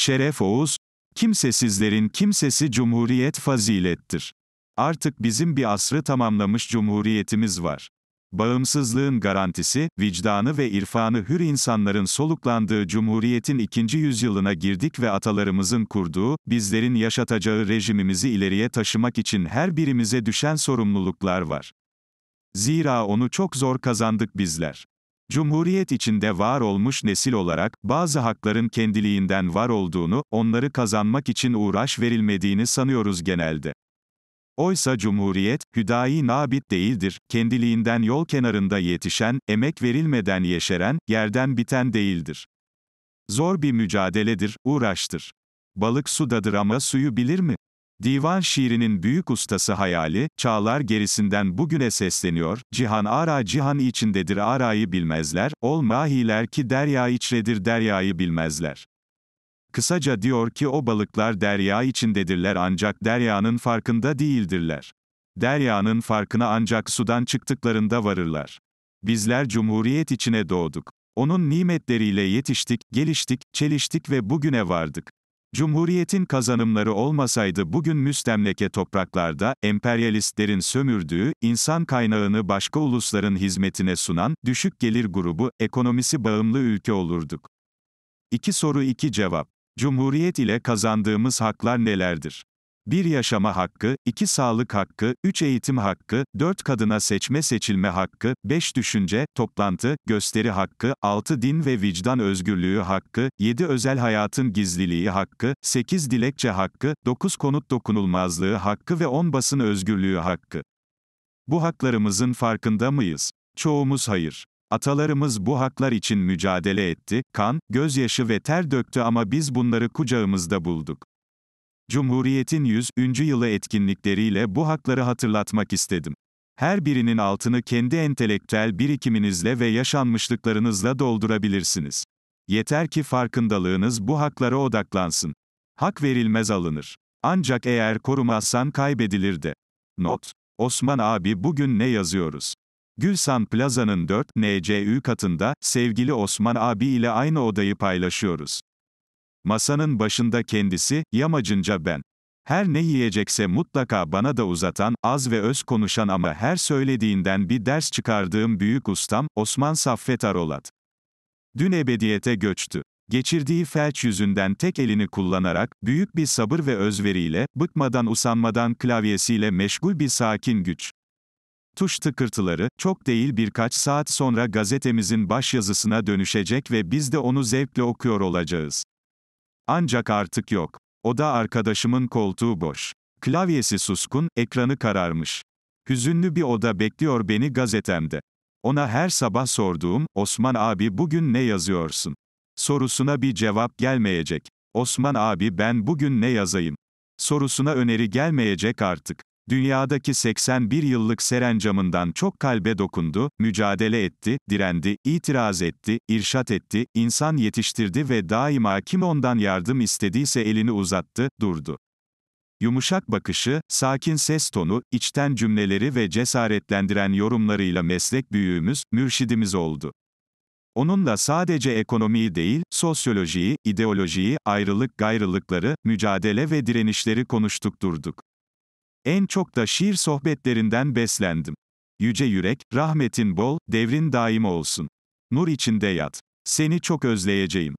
Şeref Oğuz, kimsesizlerin kimsesi cumhuriyet fazilettir. Artık bizim bir asrı tamamlamış cumhuriyetimiz var. Bağımsızlığın garantisi, vicdanı ve irfanı hür insanların soluklandığı Cumhuriyet'in ikinci yüzyılına girdik ve atalarımızın kurduğu, bizlerin yaşatacağı rejimimizi ileriye taşımak için her birimize düşen sorumluluklar var. Zira onu çok zor kazandık bizler. Cumhuriyet içinde var olmuş nesil olarak, bazı hakların kendiliğinden var olduğunu, onları kazanmak için uğraş verilmediğini sanıyoruz genelde. Oysa Cumhuriyet, hüdayi nabit değildir, kendiliğinden yol kenarında yetişen, emek verilmeden yeşeren, yerden biten değildir. Zor bir mücadeledir, uğraştır. Balık sudadır ama suyu bilir mi? Divan şiirinin büyük ustası hayali, çağlar gerisinden bugüne sesleniyor, cihan ara cihan içindedir arayı bilmezler, ol mahiler ki derya içredir deryayı bilmezler. Kısaca diyor ki o balıklar derya içindedirler ancak deryanın farkında değildirler. Deryanın farkına ancak sudan çıktıklarında varırlar. Bizler cumhuriyet içine doğduk. Onun nimetleriyle yetiştik, geliştik, çeliştik ve bugüne vardık. Cumhuriyetin kazanımları olmasaydı bugün müstemleke topraklarda, emperyalistlerin sömürdüğü, insan kaynağını başka ulusların hizmetine sunan, düşük gelir grubu, ekonomisi bağımlı ülke olurduk. İki soru iki cevap. Cumhuriyet ile kazandığımız haklar nelerdir? 1 yaşama hakkı, 2 sağlık hakkı, 3 eğitim hakkı, 4 kadına seçme seçilme hakkı, 5 düşünce, toplantı, gösteri hakkı, 6 din ve vicdan özgürlüğü hakkı, 7 özel hayatın gizliliği hakkı, 8 dilekçe hakkı, 9 konut dokunulmazlığı hakkı ve 10 basın özgürlüğü hakkı. Bu haklarımızın farkında mıyız? Çoğumuz hayır. Atalarımız bu haklar için mücadele etti, kan, gözyaşı ve ter döktü ama biz bunları kucağımızda bulduk. Cumhuriyetin 100. yılı etkinlikleriyle bu hakları hatırlatmak istedim. Her birinin altını kendi entelektüel birikiminizle ve yaşanmışlıklarınızla doldurabilirsiniz. Yeter ki farkındalığınız bu haklara odaklansın. Hak verilmez alınır. Ancak eğer korumazsan kaybedilir de. Not. Osman abi bugün ne yazıyoruz? Gülsan Plaza'nın 4 NCÜ katında, sevgili Osman abi ile aynı odayı paylaşıyoruz. Masanın başında kendisi, yamacınca ben. Her ne yiyecekse mutlaka bana da uzatan, az ve öz konuşan ama her söylediğinden bir ders çıkardığım büyük ustam, Osman Saffet Arolat. Dün ebediyete göçtü. Geçirdiği felç yüzünden tek elini kullanarak, büyük bir sabır ve özveriyle, bıkmadan usanmadan klavyesiyle meşgul bir sakin güç. Tuş tıkırtıları, çok değil birkaç saat sonra gazetemizin baş yazısına dönüşecek ve biz de onu zevkle okuyor olacağız. Ancak artık yok. Oda arkadaşımın koltuğu boş. Klavyesi suskun, ekranı kararmış. Hüzünlü bir oda bekliyor beni gazetemde. Ona her sabah sorduğum, Osman abi bugün ne yazıyorsun? Sorusuna bir cevap gelmeyecek. Osman abi ben bugün ne yazayım? Sorusuna öneri gelmeyecek artık. Dünyadaki 81 yıllık serencamından çok kalbe dokundu, mücadele etti, direndi, itiraz etti, irşat etti, insan yetiştirdi ve daima kim ondan yardım istediyse elini uzattı, durdu. Yumuşak bakışı, sakin ses tonu, içten cümleleri ve cesaretlendiren yorumlarıyla meslek büyüğümüz, mürşidimiz oldu. Onunla sadece ekonomiyi değil, sosyolojiyi, ideolojiyi, ayrılık gayrılıkları, mücadele ve direnişleri konuştuk durduk. En çok da şiir sohbetlerinden beslendim. Yüce yürek, rahmetin bol, devrin daim olsun. Nur içinde yat. Seni çok özleyeceğim.